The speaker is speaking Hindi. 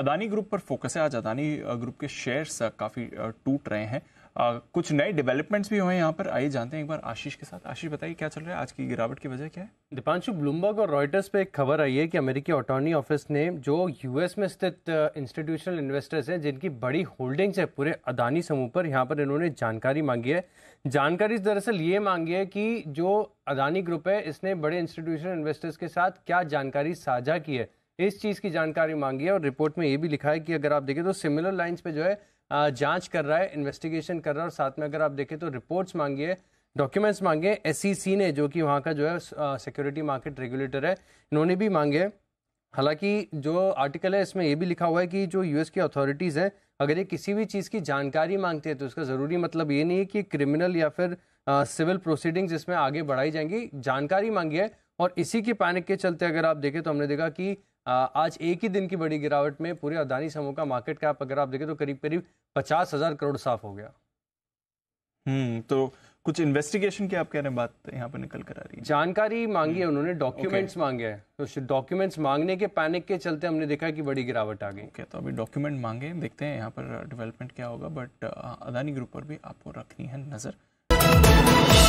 अदानी ग्रुप पर फोकस है आज अदानी ग्रुप के शेयर्स काफ़ी टूट रहे हैं आ, कुछ नए डेवलपमेंट्स भी हुए हैं यहाँ पर आइए जानते हैं एक बार आशीष के साथ आशीष बताइए क्या चल रहा है आज की गिरावट की वजह क्या है दीपांशु ब्लूमबर्ग और रॉयटर्स पे एक खबर आई है कि अमेरिकी अटॉर्नी ऑफिस ने जो यूएस में स्थित इंस्टीट्यूशनल इन्वेस्टर्स हैं जिनकी बड़ी होल्डिंग्स है पूरे अदानी समूह पर यहाँ पर इन्होंने जानकारी मांगी है जानकारी दरअसल ये मांगी है कि जो अदानी ग्रुप है इसने बड़े इंस्टीट्यूशनल इन्वेस्टर्स के साथ क्या जानकारी साझा की है इस चीज़ की जानकारी मांगी है और रिपोर्ट में ये भी लिखा है कि अगर आप देखें तो सिमिलर लाइंस पे जो है जांच कर रहा है इन्वेस्टिगेशन कर रहा है और साथ में अगर आप देखें तो रिपोर्ट्स मांगी है डॉक्यूमेंट्स मांगे एस सी e ने जो कि वहाँ का जो है सिक्योरिटी मार्केट रेगुलेटर है इन्होंने भी मांगे हालांकि जो आर्टिकल है इसमें यह भी लिखा हुआ है कि जो यूएस की अथॉरिटीज़ हैं अगर ये किसी भी चीज़ की जानकारी मांगते हैं तो उसका ज़रूरी मतलब ये नहीं है कि क्रिमिनल या फिर सिविल प्रोसीडिंग्स इसमें आगे बढ़ाई जाएंगी जानकारी मांगी है और इसी के पैनिक के चलते अगर आप देखें तो हमने देखा कि आज एक ही दिन की बड़ी गिरावट में पूरे अदानी समूह का मार्केट कैप अगर आप देखें तो करीब करीब पचास हजार करोड़ साफ हो गया हम्म तो कुछ इन्वेस्टिगेशन की आप कह रहे हैं बात यहाँ पर निकल कर आ रही है जानकारी मांगी है हम्म, उन्होंने डॉक्यूमेंट्स okay. मांगे हैं तो डॉक्यूमेंट्स मांगने के पैनिक के चलते हमने देखा कि बड़ी गिरावट आ गई okay, तो अभी डॉक्यूमेंट मांगे देखते हैं यहाँ पर डेवलपमेंट क्या होगा बट अदानी ग्रुप पर भी आपको रखनी है नज़र